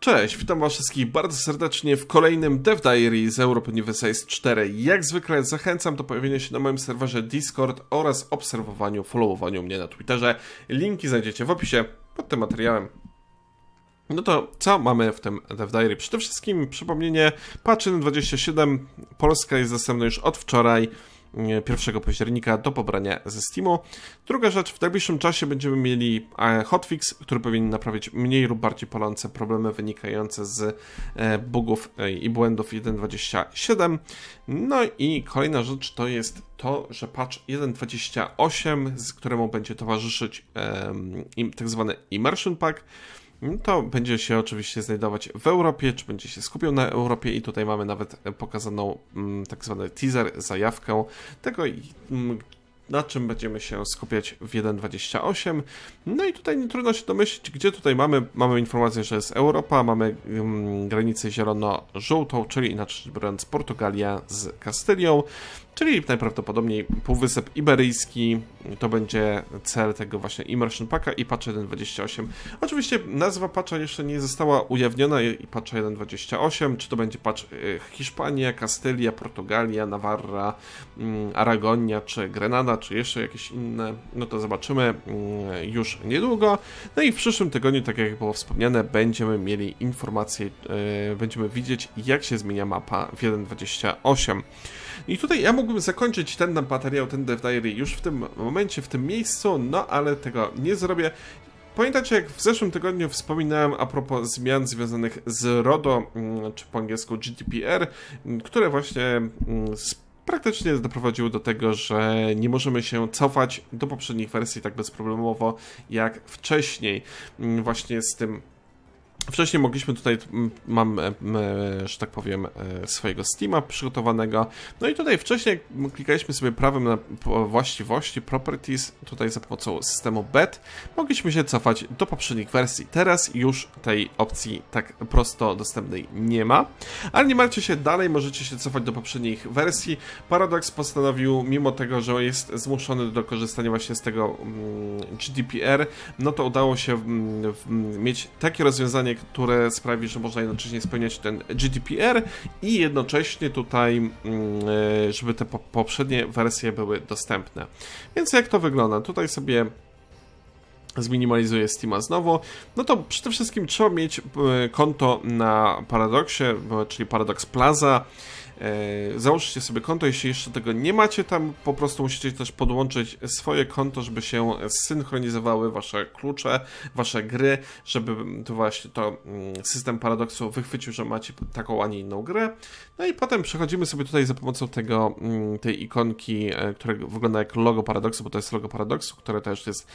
Cześć, witam was wszystkich bardzo serdecznie w kolejnym Dev Diary z Europe Universalist 4. Jak zwykle zachęcam do pojawienia się na moim serwerze Discord oraz obserwowaniu, followowaniu mnie na Twitterze. Linki znajdziecie w opisie pod tym materiałem. No to co mamy w tym Dev Diary? Przede wszystkim przypomnienie, Patchyn 27, Polska jest dostępna już od wczoraj. 1 e, października do pobrania ze Steamu. Druga rzecz, w najbliższym czasie będziemy mieli e, hotfix, który powinien naprawić mniej lub bardziej palące problemy wynikające z e, bugów i błędów 1.27. No i kolejna rzecz to jest to, że patch 1.28, z któremu będzie towarzyszyć tak zwany Immersion Pack, to będzie się oczywiście znajdować w Europie, czy będzie się skupiał na Europie i tutaj mamy nawet pokazaną mm, tak zwany teaser, zajawkę tego mm, na czym będziemy się skupiać w 1.28. No i tutaj nie trudno się domyślić, gdzie tutaj mamy. Mamy informację, że jest Europa, mamy um, mm, granicę zielono-żółtą, czyli inaczej biorąc Portugalia z Kastylią, czyli najprawdopodobniej Półwysep Iberyjski. To będzie cel tego właśnie Immersion Packa i patch 1.28. Oczywiście nazwa patcha jeszcze nie została ujawniona i patch 1.28, czy to będzie patch y, Hiszpania, Kastylia, Portugalia, Nawarra, mm, Aragonia czy Grenada, czy jeszcze jakieś inne, no to zobaczymy mm, już niedługo. No i w przyszłym tygodniu, tak jak było wspomniane, będziemy mieli informacje, e, będziemy widzieć jak się zmienia mapa w 1.28. I tutaj ja mógłbym zakończyć ten materiał, ten Dev Diary już w tym momencie, w tym miejscu, no ale tego nie zrobię. Pamiętacie, jak w zeszłym tygodniu wspominałem a propos zmian związanych z RODO, mm, czy po angielsku GDPR, mm, które właśnie praktycznie doprowadziły do tego, że nie możemy się cofać do poprzednich wersji tak bezproblemowo jak wcześniej. Mm, właśnie z tym Wcześniej mogliśmy tutaj, mam, e, e, że tak powiem, e, swojego Steama przygotowanego. No i tutaj wcześniej klikaliśmy sobie prawym na właściwości, properties, tutaj za pomocą systemu BET. Mogliśmy się cofać do poprzednich wersji. Teraz już tej opcji tak prosto dostępnej nie ma. Ale nie martwcie się, dalej możecie się cofać do poprzednich wersji. Paradox postanowił, mimo tego, że jest zmuszony do korzystania właśnie z tego mm, GDPR, no to udało się mm, mm, mieć takie rozwiązanie, rozwiązanie, które sprawi, że można jednocześnie spełniać ten GDPR i jednocześnie tutaj, mm, e, żeby te poprzednie wersje były dostępne. Więc jak to wygląda? Tutaj sobie zminimalizuję Steama znowu, no to przede wszystkim trzeba mieć e, konto na Paradoxie, czyli Paradox Plaza, E, Załóżcie sobie konto, jeśli jeszcze tego nie macie, tam po prostu musicie też podłączyć swoje konto, żeby się synchronizowały wasze klucze, wasze gry, żeby to właśnie to mm, system paradoksu wychwycił, że macie taką, a nie inną grę. No i potem przechodzimy sobie tutaj za pomocą tego, mm, tej ikonki, e, która wygląda jak logo paradoksu, bo to jest logo paradoksu, które też jest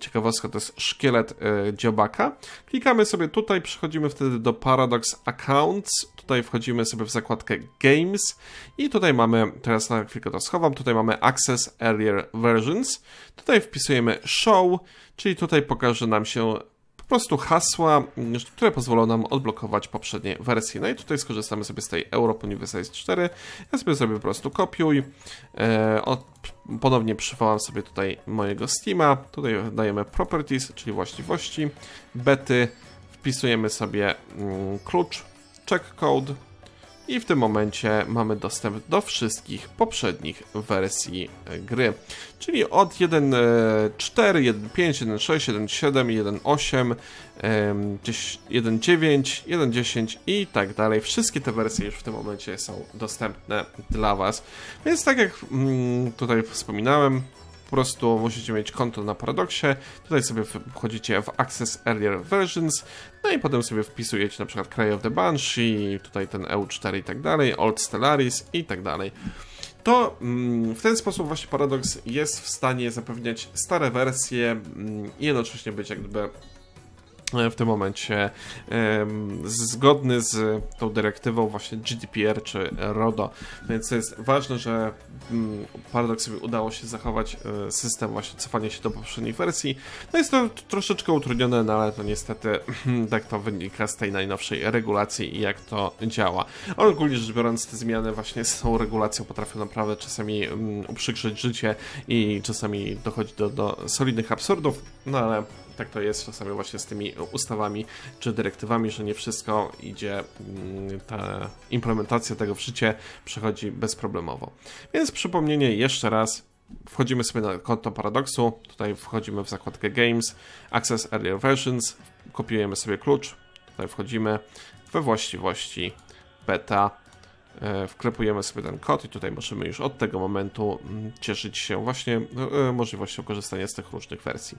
ciekawostka, to jest szkielet e, dziobaka. Klikamy sobie tutaj, przechodzimy wtedy do Paradox Accounts, tutaj wchodzimy sobie w zakładkę Games i tutaj mamy, teraz na chwilkę to schowam, tutaj mamy Access Earlier Versions, tutaj wpisujemy show, czyli tutaj pokaże nam się po prostu hasła, mm, które pozwolą nam odblokować poprzednie wersje. No i tutaj skorzystamy sobie z tej Europe Universalist 4. Ja sobie zrobię po prostu kopiuj. E, od, ponownie przywołam sobie tutaj mojego Steama. Tutaj dajemy properties, czyli właściwości, bety. Wpisujemy sobie mm, klucz, Checkcode i w tym momencie mamy dostęp do wszystkich poprzednich wersji e, gry. Czyli od 1.4, 1.5, 1.6, 1.7, 1.8, 1.9, 1.10 i tak dalej. Wszystkie te wersje już w tym momencie są dostępne dla Was. Więc tak jak mm, tutaj wspominałem, po prostu musicie mieć konto na Paradoxie, tutaj sobie wchodzicie w Access Earlier Versions, no i potem sobie wpisujecie na przykład Cry of the Banshee, tutaj ten EU4 i tak dalej, Old Stellaris i tak dalej to mm, w ten sposób właśnie Paradox jest w stanie zapewniać stare wersje mm, i jednocześnie być jak gdyby E, w tym momencie zgodny z tą dyrektywą właśnie GDPR czy RODO, więc jest ważne, że mm, Paradoxowi udało się zachować e, system właśnie cofania się do poprzedniej wersji. No jest to troszeczkę utrudnione, no ale to niestety tak to wynika z tej najnowszej regulacji i jak to działa. Ogólnie rzecz biorąc te zmiany właśnie z tą regulacją potrafią naprawdę czasami mm, uprzykrzyć życie i czasami dochodzi do, do solidnych absurdów, no ale tak to jest czasami właśnie z tymi ustawami czy dyrektywami, że nie wszystko idzie, mm, ta implementacja tego w życie przechodzi bezproblemowo. Więc przypomnienie jeszcze raz, wchodzimy sobie na konto Paradoksu, tutaj wchodzimy w zakładkę Games, Access Earlier Versions, kopiujemy sobie klucz, tutaj wchodzimy we właściwości beta E, wklepujemy sobie ten kod i tutaj możemy już od tego momentu mm, cieszyć się właśnie no, e, możliwością korzystania z tych różnych wersji.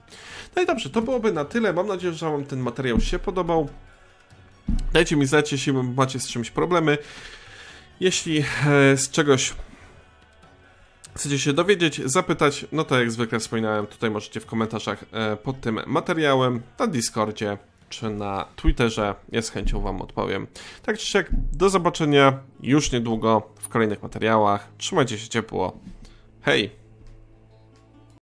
No i dobrze, to byłoby na tyle. Mam nadzieję, że Wam ten materiał się podobał. Dajcie mi znać, jeśli macie z czymś problemy. Jeśli e, z czegoś chcecie się dowiedzieć, zapytać, no to jak zwykle wspominałem, tutaj możecie w komentarzach pod tym materiałem, na Discordzie, czy na Twitterze. Ja z chęcią Wam odpowiem. Tak czy siak, do zobaczenia już niedługo w kolejnych materiałach. Trzymajcie się ciepło. Hej!